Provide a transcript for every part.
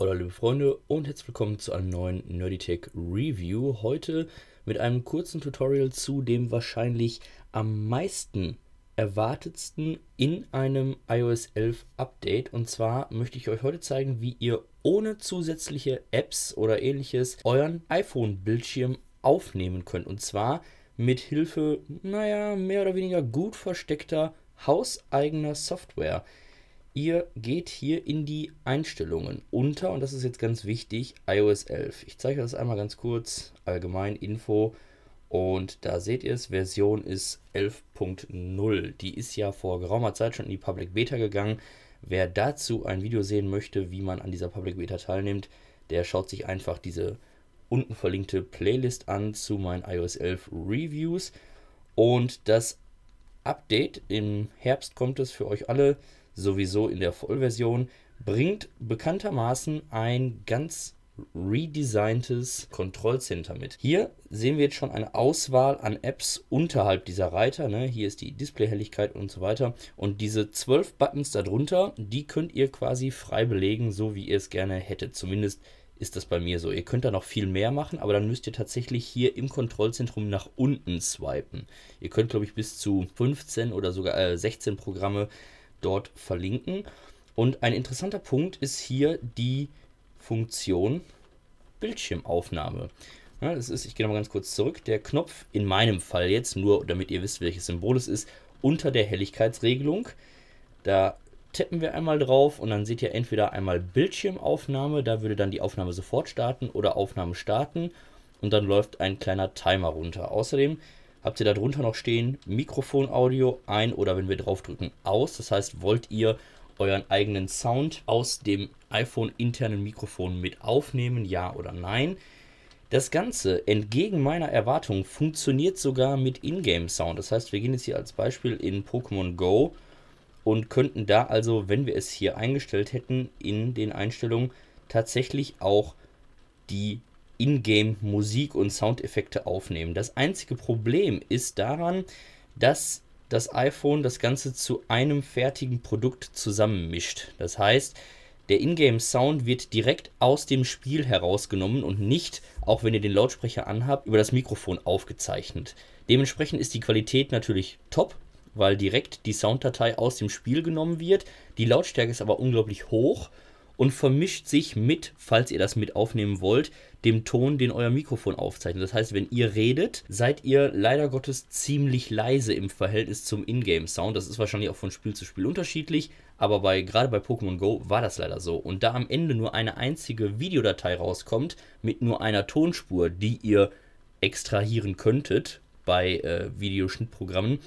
Hallo liebe Freunde und herzlich willkommen zu einem neuen Nerdytech Review. Heute mit einem kurzen Tutorial zu dem wahrscheinlich am meisten erwartetsten in einem iOS 11 Update. Und zwar möchte ich euch heute zeigen, wie ihr ohne zusätzliche Apps oder ähnliches euren iPhone-Bildschirm aufnehmen könnt. Und zwar mit Hilfe, naja, mehr oder weniger gut versteckter hauseigener Software. Ihr geht hier in die Einstellungen unter, und das ist jetzt ganz wichtig, iOS 11. Ich zeige das einmal ganz kurz, allgemein Info. Und da seht ihr es, Version ist 11.0. Die ist ja vor geraumer Zeit schon in die Public Beta gegangen. Wer dazu ein Video sehen möchte, wie man an dieser Public Beta teilnimmt, der schaut sich einfach diese unten verlinkte Playlist an zu meinen iOS 11 Reviews. Und das Update. Im Herbst kommt es für euch alle sowieso in der Vollversion. Bringt bekanntermaßen ein ganz redesigntes Kontrollcenter mit. Hier sehen wir jetzt schon eine Auswahl an Apps unterhalb dieser Reiter. Ne? Hier ist die Displayhelligkeit und so weiter. Und diese zwölf Buttons darunter, die könnt ihr quasi frei belegen, so wie ihr es gerne hättet. Zumindest ist das bei mir so. Ihr könnt da noch viel mehr machen, aber dann müsst ihr tatsächlich hier im Kontrollzentrum nach unten swipen. Ihr könnt, glaube ich, bis zu 15 oder sogar äh, 16 Programme dort verlinken. Und ein interessanter Punkt ist hier die Funktion Bildschirmaufnahme. Ja, das ist, ich gehe nochmal ganz kurz zurück, der Knopf in meinem Fall jetzt, nur damit ihr wisst, welches Symbol es ist, unter der Helligkeitsregelung. Da tippen wir einmal drauf und dann seht ihr entweder einmal Bildschirmaufnahme, da würde dann die Aufnahme sofort starten oder Aufnahme starten und dann läuft ein kleiner Timer runter. Außerdem habt ihr da drunter noch stehen Mikrofonaudio ein oder wenn wir draufdrücken aus. Das heißt, wollt ihr euren eigenen Sound aus dem iPhone internen Mikrofon mit aufnehmen, ja oder nein? Das Ganze, entgegen meiner Erwartung, funktioniert sogar mit Ingame Sound. Das heißt, wir gehen jetzt hier als Beispiel in Pokémon Go und könnten da also, wenn wir es hier eingestellt hätten, in den Einstellungen tatsächlich auch die Ingame Musik und Soundeffekte aufnehmen. Das einzige Problem ist daran, dass das iPhone das Ganze zu einem fertigen Produkt zusammenmischt. Das heißt, der Ingame Sound wird direkt aus dem Spiel herausgenommen und nicht, auch wenn ihr den Lautsprecher anhabt, über das Mikrofon aufgezeichnet. Dementsprechend ist die Qualität natürlich top, weil direkt die Sounddatei aus dem Spiel genommen wird. Die Lautstärke ist aber unglaublich hoch und vermischt sich mit, falls ihr das mit aufnehmen wollt, dem Ton, den euer Mikrofon aufzeichnet. Das heißt, wenn ihr redet, seid ihr leider Gottes ziemlich leise im Verhältnis zum Ingame-Sound. Das ist wahrscheinlich auch von Spiel zu Spiel unterschiedlich, aber bei, gerade bei Pokémon Go war das leider so. Und da am Ende nur eine einzige Videodatei rauskommt mit nur einer Tonspur, die ihr extrahieren könntet bei äh, Videoschnittprogrammen,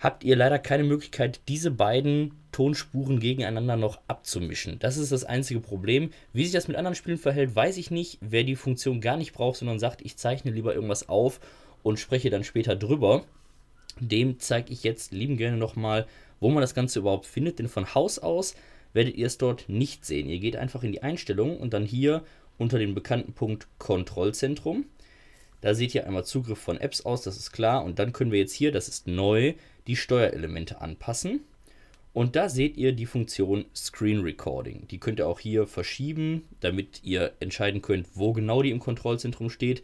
habt ihr leider keine Möglichkeit, diese beiden Tonspuren gegeneinander noch abzumischen. Das ist das einzige Problem. Wie sich das mit anderen Spielen verhält, weiß ich nicht. Wer die Funktion gar nicht braucht, sondern sagt, ich zeichne lieber irgendwas auf und spreche dann später drüber, dem zeige ich jetzt lieben gerne nochmal, wo man das Ganze überhaupt findet. Denn von Haus aus werdet ihr es dort nicht sehen. Ihr geht einfach in die Einstellungen und dann hier unter dem bekannten Punkt Kontrollzentrum da seht ihr einmal Zugriff von Apps aus, das ist klar. Und dann können wir jetzt hier, das ist neu, die Steuerelemente anpassen. Und da seht ihr die Funktion Screen Recording. Die könnt ihr auch hier verschieben, damit ihr entscheiden könnt, wo genau die im Kontrollzentrum steht.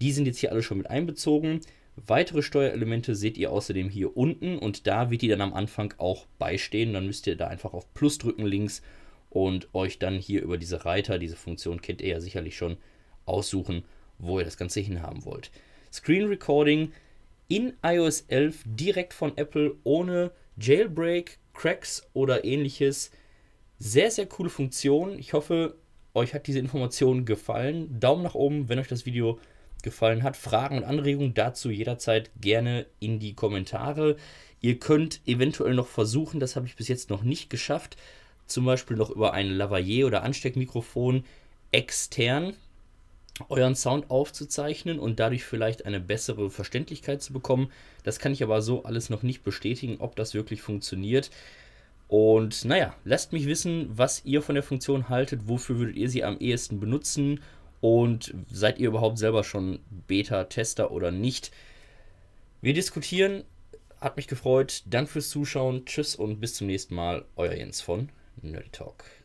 Die sind jetzt hier alle schon mit einbezogen. Weitere Steuerelemente seht ihr außerdem hier unten und da wird die dann am Anfang auch beistehen. Dann müsst ihr da einfach auf Plus drücken links und euch dann hier über diese Reiter, diese Funktion kennt ihr ja sicherlich schon, aussuchen, wo ihr das Ganze hinhaben wollt. Screen Recording in iOS 11 direkt von Apple ohne Jailbreak, Cracks oder ähnliches. Sehr, sehr coole Funktion. Ich hoffe, euch hat diese Information gefallen. Daumen nach oben, wenn euch das Video gefallen hat. Fragen und Anregungen dazu jederzeit gerne in die Kommentare. Ihr könnt eventuell noch versuchen, das habe ich bis jetzt noch nicht geschafft, zum Beispiel noch über ein Lavalier oder Ansteckmikrofon extern euren Sound aufzuzeichnen und dadurch vielleicht eine bessere Verständlichkeit zu bekommen. Das kann ich aber so alles noch nicht bestätigen, ob das wirklich funktioniert. Und naja, lasst mich wissen, was ihr von der Funktion haltet, wofür würdet ihr sie am ehesten benutzen und seid ihr überhaupt selber schon Beta-Tester oder nicht. Wir diskutieren, hat mich gefreut. Danke fürs Zuschauen, tschüss und bis zum nächsten Mal. Euer Jens von Nerdy Talk.